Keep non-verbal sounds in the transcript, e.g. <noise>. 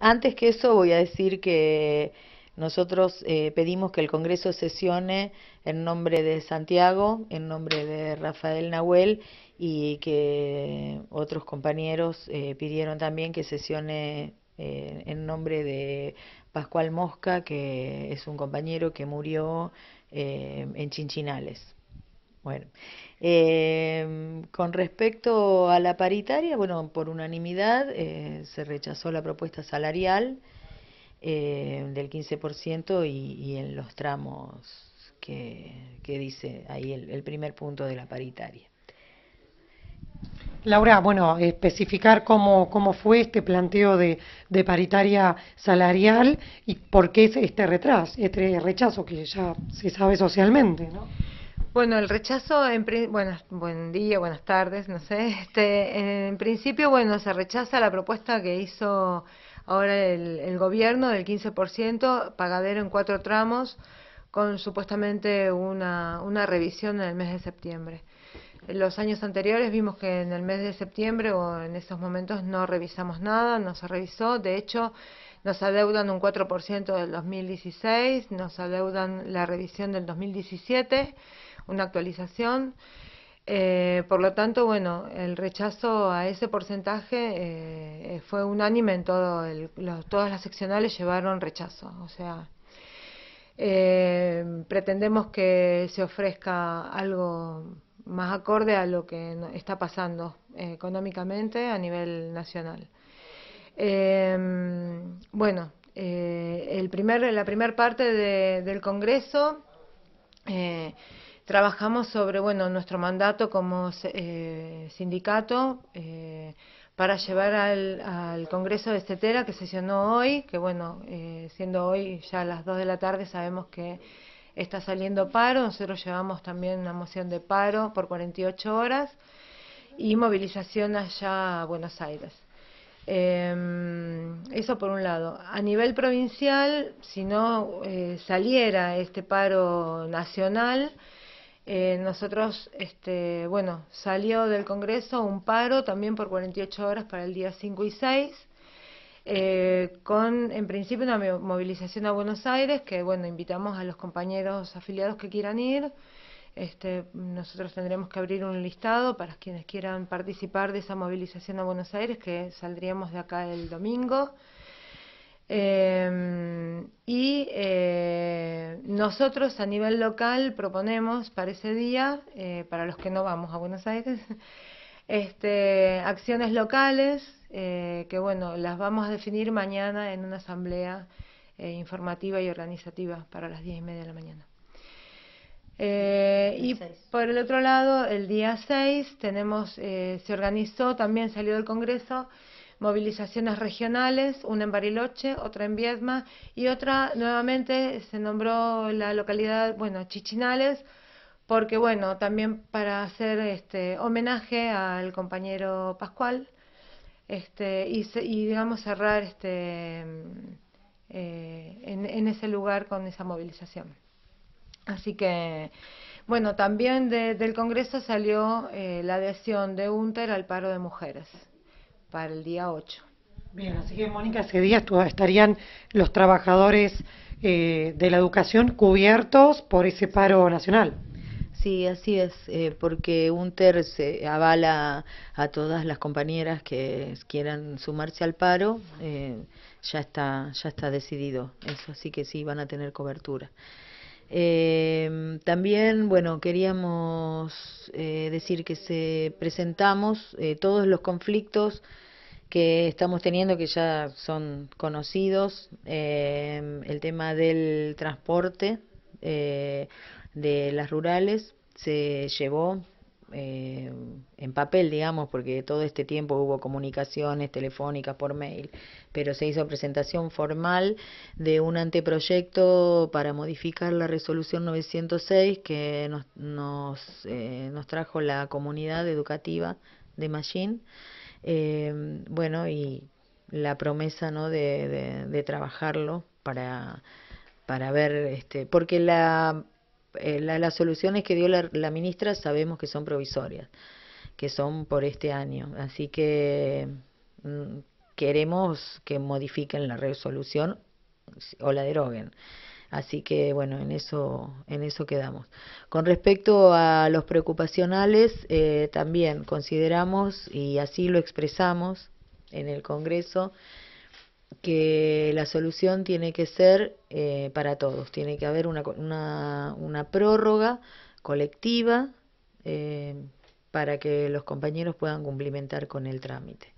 Antes que eso voy a decir que nosotros eh, pedimos que el Congreso sesione en nombre de Santiago, en nombre de Rafael Nahuel y que otros compañeros eh, pidieron también que sesione eh, en nombre de Pascual Mosca, que es un compañero que murió en Chinchinales. Bueno, eh, con respecto a la paritaria, bueno, por unanimidad eh, se rechazó la propuesta salarial eh, del 15% y, en los tramos que, dice ahí el, primer punto de la paritaria. Laura, bueno, especificar cómo, cómo fue este planteo de, de paritaria salarial y por qué es este retraso, este rechazo que ya se sabe socialmente, ¿no? Bueno, el rechazo, en, bueno, buen día, buenas tardes, no sé. <laughs> Este, en principio, bueno, se rechaza la propuesta que hizo ahora el, el gobierno del 15%, pagadero en cuatro tramos, con supuestamente una, una revisión en el mes de septiembre. En los años anteriores vimos que en el mes de septiembre o en esos momentos no revisamos nada, no se revisó. De hecho, nos adeudan un 4% del 2016, nos adeudan la revisión del 2017 una actualización. Eh, por lo tanto, bueno, el rechazo a ese porcentaje eh, fue unánime en todo el, todas las seccionales llevaron rechazo. O sea, eh, pretendemos que se ofrezca algo más acorde a lo que está pasando económicamente a nivel nacional. Em, bueno, el primer, la primera parte del Congreso trabajamos sobre bueno, nuestro mandato como eh, sindicato eh, para llevar al, Congreso de Cetera, que sesionó hoy, que bueno, eh, siendo hoy ya las 2 de la tarde sabemos que está saliendo paro, nosotros llevamos también una moción de paro por 48 horas y movilización allá a Buenos Aires. Em, eso por un lado. A nivel provincial, si no saliera este paro nacional, eh, nosotros, este, bueno, salió del Congreso un paro también por 48 horas para el día 5 y 6, eh, con en principio una movilización a Buenos Aires, que bueno, invitamos a los compañeros afiliados que quieran ir. Este, nosotros tendremos que abrir un listado para quienes quieran participar de esa movilización a Buenos Aires, que saldríamos de acá el domingo. Em, y eh, nosotros a nivel local proponemos para ese día, eh, para los que no vamos a Buenos Aires, <laughs> este, acciones locales eh, que bueno, las vamos a definir mañana en una asamblea eh, informativa y organizativa para las diez y media de la mañana. y por el otro lado, el día 6 tenemos, se organizó, también salió del Congreso, movilizaciones regionales, una en Bariloche, otra en Viedma y otra nuevamente se nombró la localidad, bueno, Chichinales, porque bueno, también para hacer este homenaje al compañero Pascual este, y, digamos cerrar este, eh, en, ese lugar con esa movilización. Así que, bueno, también del Congreso salió eh, la adhesión de UNTER al paro de mujeres para el día 8. Bien, así que Mónica, ese día estarían los trabajadores eh, de la educación cubiertos por ese paro nacional. Sí, así es, eh, porque porque UNTER se avala a todas las compañeras que quieran sumarse al paro, eh, ya está, ya está decidido eso, así que sí van a tener cobertura. Eh, también, bueno, queríamos eh, decir que se presentamos eh, todos los conflictos que estamos teniendo, que ya son conocidos, el tema del transporte de las rurales se llevó eh, en papel, digamos, porque todo este tiempo hubo comunicaciones telefónicas por mail, pero se hizo presentación formal de un anteproyecto para modificar la resolución 906 que nos, eh, nos, trajo la comunidad educativa de Machín. Eh, bueno, y la promesa ¿no? de, de trabajarlo para, para ver, este, porque la eh, las soluciones que dio la, ministra sabemos que son provisorias, que son por este año. Así que mm, queremos que modifiquen la resolución o la deroguen. Así que bueno, en eso, en eso quedamos. Con respecto a los preocupacionales, eh, también consideramos, y así lo expresamos en el Congreso, que la solución tiene que ser eh, para todos, tiene que haber una, una prórroga colectiva eh, para que los compañeros puedan cumplimentar con el trámite.